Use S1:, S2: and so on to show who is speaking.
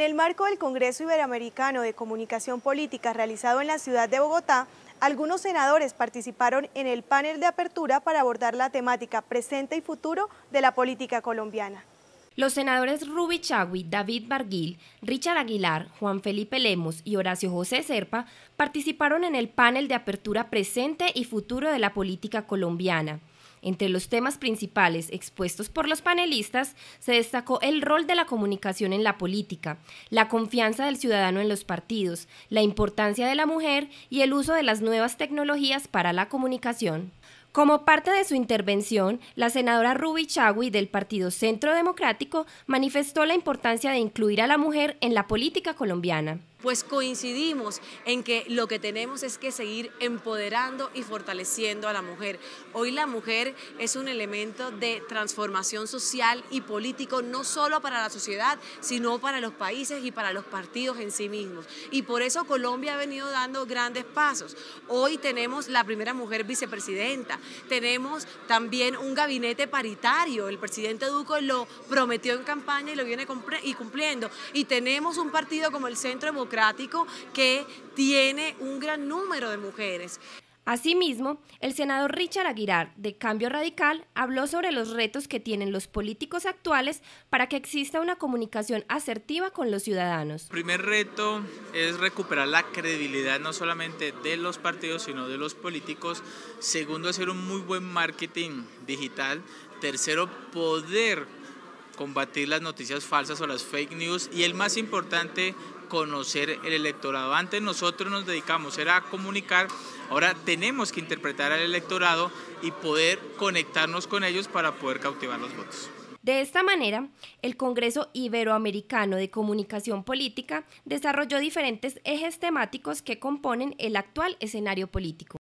S1: En el marco del Congreso Iberoamericano de Comunicación Política realizado en la ciudad de Bogotá, algunos senadores participaron en el panel de apertura para abordar la temática presente y futuro de la política colombiana.
S2: Los senadores Rubi Chagui, David Barguil, Richard Aguilar, Juan Felipe Lemos y Horacio José Serpa participaron en el panel de apertura presente y futuro de la política colombiana. Entre los temas principales expuestos por los panelistas se destacó el rol de la comunicación en la política, la confianza del ciudadano en los partidos, la importancia de la mujer y el uso de las nuevas tecnologías para la comunicación. Como parte de su intervención, la senadora Ruby Chagui del Partido Centro Democrático manifestó la importancia de incluir a la mujer en la política colombiana
S3: pues coincidimos en que lo que tenemos es que seguir empoderando y fortaleciendo a la mujer. Hoy la mujer es un elemento de transformación social y político, no solo para la sociedad, sino para los países y para los partidos en sí mismos. Y por eso Colombia ha venido dando grandes pasos. Hoy tenemos la primera mujer vicepresidenta, tenemos también un gabinete paritario. El presidente Duco lo prometió en campaña y lo viene cumpliendo. Y tenemos un partido como el Centro Democrático que tiene un gran número de mujeres.
S2: Asimismo, el senador Richard Aguirar, de Cambio Radical, habló sobre los retos que tienen los políticos actuales para que exista una comunicación asertiva con los ciudadanos. El
S4: primer reto es recuperar la credibilidad no solamente de los partidos, sino de los políticos. Segundo, hacer un muy buen marketing digital. Tercero, poder combatir las noticias falsas o las fake news. Y el más importante, conocer el electorado. Antes nosotros nos dedicamos era a comunicar, ahora tenemos que interpretar al electorado y poder conectarnos con ellos para poder cautivar los votos.
S2: De esta manera, el Congreso Iberoamericano de Comunicación Política desarrolló diferentes ejes temáticos que componen el actual escenario político.